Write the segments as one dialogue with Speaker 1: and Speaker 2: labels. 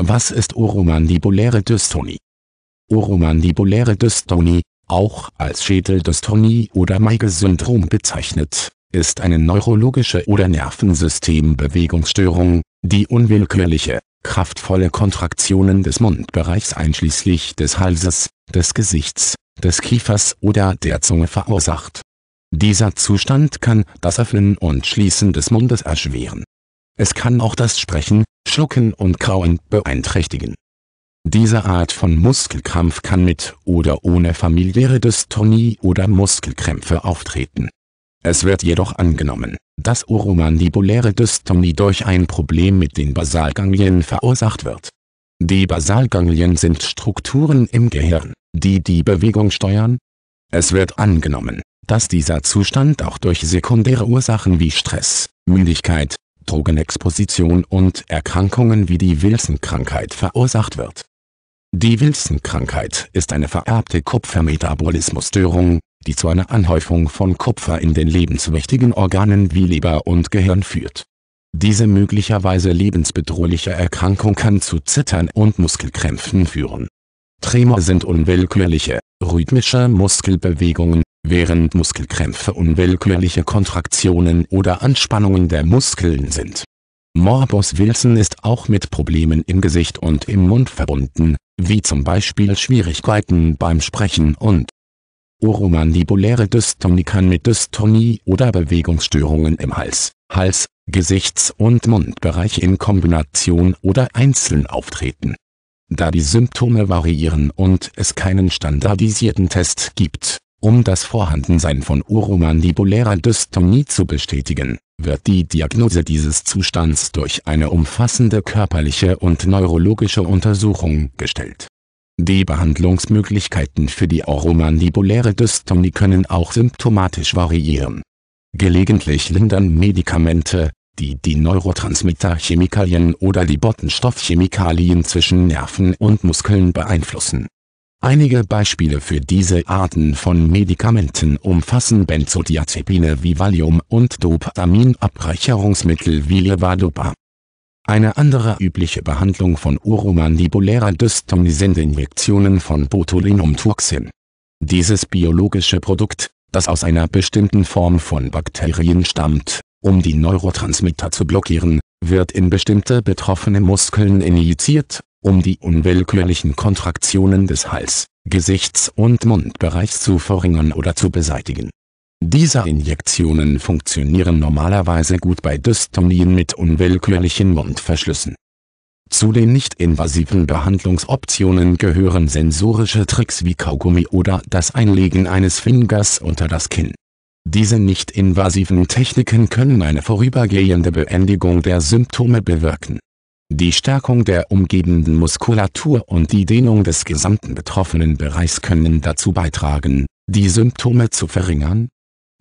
Speaker 1: Was ist oromandibuläre Dystonie? Oromandibuläre Dystonie, auch als Schädeldystonie oder Maige-Syndrom bezeichnet, ist eine neurologische oder Nervensystembewegungsstörung, die unwillkürliche, kraftvolle Kontraktionen des Mundbereichs einschließlich des Halses, des Gesichts, des Kiefers oder der Zunge verursacht. Dieser Zustand kann das Öffnen und Schließen des Mundes erschweren es kann auch das Sprechen, Schlucken und Kauen beeinträchtigen. Diese Art von Muskelkrampf kann mit oder ohne familiäre Dystonie oder Muskelkrämpfe auftreten. Es wird jedoch angenommen, dass oromandibuläre Dystonie durch ein Problem mit den Basalganglien verursacht wird. Die Basalganglien sind Strukturen im Gehirn, die die Bewegung steuern. Es wird angenommen, dass dieser Zustand auch durch sekundäre Ursachen wie Stress, Müdigkeit, Drogenexposition und Erkrankungen wie die Wilson-Krankheit verursacht wird. Die Wilson-Krankheit ist eine vererbte Kupfermetabolismusstörung, die zu einer Anhäufung von Kupfer in den lebenswichtigen Organen wie Leber und Gehirn führt. Diese möglicherweise lebensbedrohliche Erkrankung kann zu Zittern und Muskelkrämpfen führen. Tremor sind unwillkürliche, rhythmische Muskelbewegungen, während Muskelkrämpfe unwillkürliche Kontraktionen oder Anspannungen der Muskeln sind. Morbus Wilson ist auch mit Problemen im Gesicht und im Mund verbunden, wie zum Beispiel Schwierigkeiten beim Sprechen und Oromandibuläre Dystonie kann mit Dystonie oder Bewegungsstörungen im Hals, Hals, Gesichts- und Mundbereich in Kombination oder einzeln auftreten. Da die Symptome variieren und es keinen standardisierten Test gibt, um das Vorhandensein von uromandibulärer Dystonie zu bestätigen, wird die Diagnose dieses Zustands durch eine umfassende körperliche und neurologische Untersuchung gestellt. Die Behandlungsmöglichkeiten für die oromandibuläre Dystonie können auch symptomatisch variieren. Gelegentlich lindern Medikamente, die die Neurotransmitterchemikalien oder die Bottenstoffchemikalien zwischen Nerven und Muskeln beeinflussen Einige Beispiele für diese Arten von Medikamenten umfassen Benzodiazepine wie Valium und Dopaminabreicherungsmittel wie Levadopa. Eine andere übliche Behandlung von uromandibulärer Dystonie sind Injektionen von Botulinumtoxin. Dieses biologische Produkt, das aus einer bestimmten Form von Bakterien stammt, um die Neurotransmitter zu blockieren, wird in bestimmte betroffene Muskeln injiziert um die unwillkürlichen Kontraktionen des Hals-, Gesichts- und Mundbereichs zu verringern oder zu beseitigen. Diese Injektionen funktionieren normalerweise gut bei Dystonien mit unwillkürlichen Mundverschlüssen. Zu den nicht-invasiven Behandlungsoptionen gehören sensorische Tricks wie Kaugummi oder das Einlegen eines Fingers unter das Kinn. Diese nicht-invasiven Techniken können eine vorübergehende Beendigung der Symptome bewirken die Stärkung der umgebenden Muskulatur und die Dehnung des gesamten betroffenen Bereichs können dazu beitragen, die Symptome zu verringern.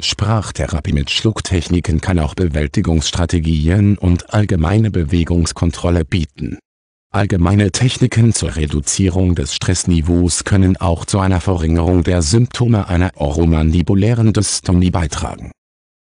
Speaker 1: Sprachtherapie mit Schlucktechniken kann auch Bewältigungsstrategien und allgemeine Bewegungskontrolle bieten. Allgemeine Techniken zur Reduzierung des Stressniveaus können auch zu einer Verringerung der Symptome einer oromandibulären Dystonie beitragen